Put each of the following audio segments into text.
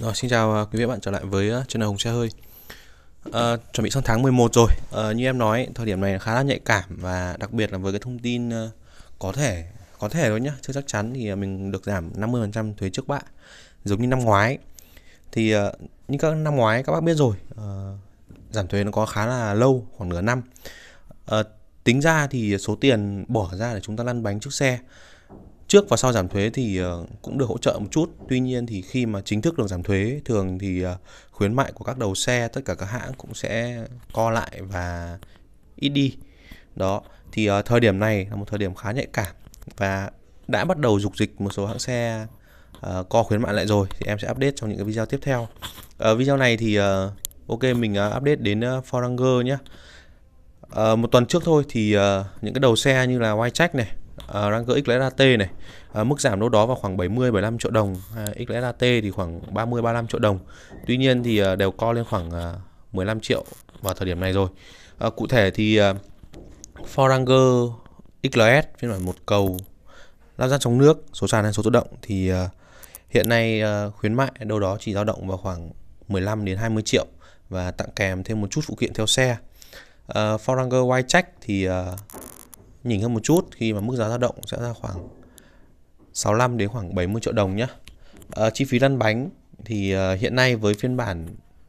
Rồi, ờ, xin chào ờ, quý vị bạn trở lại với ờ, channel Hồng Xe Hơi à, Chuẩn bị sang tháng 11 rồi à, Như em nói, thời điểm này khá là nhạy cảm Và đặc biệt là với cái thông tin có thể Có thể thôi nhá, chưa chắc chắn Thì mình được giảm 50% thuế trước bạ Giống như năm ngoái Thì như các năm ngoái các bác biết rồi à, Giảm thuế nó có khá là lâu, khoảng nửa năm à, Tính ra thì số tiền bỏ ra để chúng ta lăn bánh chiếc xe trước và sau giảm thuế thì ờ, cũng được hỗ trợ một chút tuy nhiên thì khi mà chính thức được giảm thuế thường thì ờ, khuyến mại của các đầu xe tất cả các hãng cũng sẽ co lại và ít đi đó thì ờ, thời điểm này là một thời điểm khá nhạy cảm và đã bắt đầu dục dịch một số hãng xe co khuyến mại lại rồi thì em sẽ update trong những cái video tiếp theo uh, video này thì ok mình update đến uh, Foranger nhé một tuần trước thôi thì những cái đầu xe như là Whitecheck này uh, ờ, Ranger XLRT này uh, mức giảm đâu đó vào khoảng 70 75 triệu đồng uh, ờ, XLRT thì khoảng 30 35 triệu đồng tuy nhiên thì uh, đều co lên khoảng uh, 15 triệu vào thời điểm này rồi uh, cụ thể thì uh, Ford Ranger XLS phiên bản một cầu lao ra trong nước số sàn hay số tự động thì uh, hiện nay uh, khuyến mại đâu đó chỉ dao động vào khoảng 15 đến 20 triệu và tặng kèm thêm một chút phụ kiện theo xe uh, Ford Ranger Check thì uh, nhìn hơn một chút khi mà mức giá dao động sẽ ra khoảng 65 đến khoảng 70 triệu đồng nhé. À, ờ, chi phí lăn bánh thì à, hiện nay với phiên bản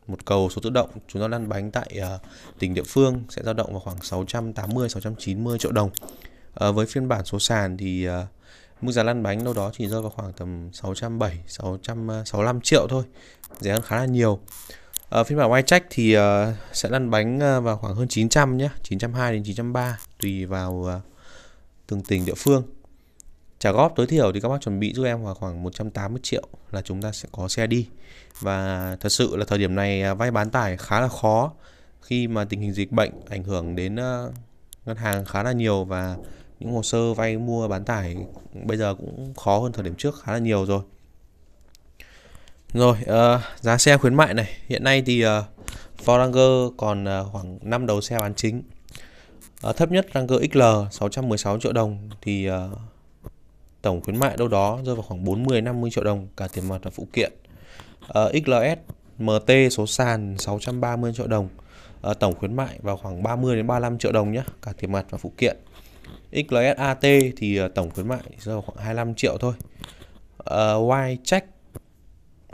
một cầu số tự động chúng ta lăn bánh tại à, tỉnh địa phương sẽ dao động vào khoảng 680 690 triệu đồng. À, với phiên bản số sàn thì à, mức giá lăn bánh đâu đó chỉ rơi vào khoảng tầm 670 665 triệu thôi. Rẻ hơn khá là nhiều. Ở ờ, phiên bản Y-Check thì uh, sẽ lăn bánh ờ, vào khoảng hơn 900 nhé, 920 đến 903 tùy vào uh, từng tỉnh địa phương. Trả góp tối thiểu thì các bác chuẩn bị giúp em vào khoảng 180 triệu là chúng ta sẽ có xe đi. Và thật sự là thời điểm này uh, vay bán tải khá là khó khi mà tình hình dịch bệnh ảnh hưởng đến uh, ngân hàng khá là nhiều và những hồ sơ vay mua bán tải bây giờ cũng khó hơn thời điểm trước khá là nhiều rồi. Rồi, uh, giá xe khuyến mại này. Hiện nay thì uh, Ford Ranger còn uh, khoảng 5 đầu xe bán chính. Uh, thấp nhất Ranger XL 616 triệu đồng thì uh, tổng khuyến mại đâu đó rơi vào khoảng 40 50 triệu đồng cả tiền mặt và phụ kiện. Uh, XLS MT số sàn 630 triệu đồng. Uh, tổng khuyến mại vào khoảng 30 đến 35 triệu đồng nhé, cả tiền mặt và phụ kiện. XLS AT thì uh, tổng khuyến mại rơi vào khoảng 25 triệu thôi. Uh, Y Check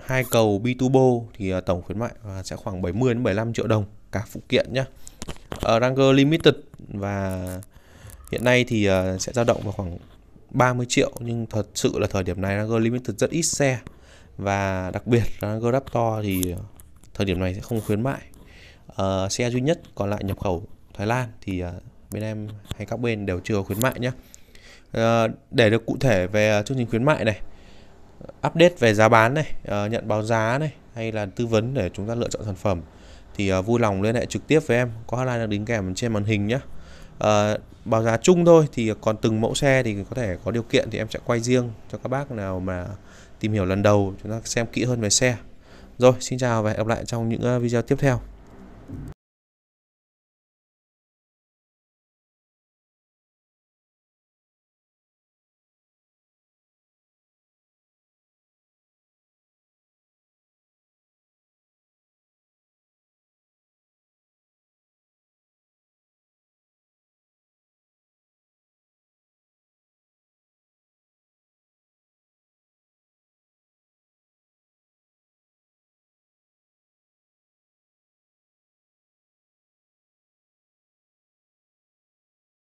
hai cầu biturbo thì à, tổng khuyến mại à, sẽ khoảng 70 đến 75 triệu đồng cả phụ kiện nhé. Ờ, Ranger Limited và hiện nay thì à, sẽ dao động vào khoảng 30 triệu nhưng thật sự là thời điểm này Ranger Limited rất ít xe và đặc biệt Ranger Raptor thì thời điểm này sẽ không khuyến mại. Ờ, xe duy nhất còn lại nhập khẩu Thái Lan thì bên em hay các bên đều chưa khuyến mại nhé. Ờ, để được cụ thể về chương trình khuyến mại này update về giá bán này ờ, nhận báo giá này hay là tư vấn để chúng ta lựa chọn sản phẩm thì ờ, vui lòng liên hệ trực tiếp với em có hotline đang đính kèm trên màn hình nhé uh, ờ, báo giá chung thôi thì còn từng mẫu xe thì có thể có điều kiện thì em sẽ quay riêng cho các bác nào mà tìm hiểu lần đầu chúng ta xem kỹ hơn về xe rồi xin chào và hẹn gặp lại trong những video tiếp theo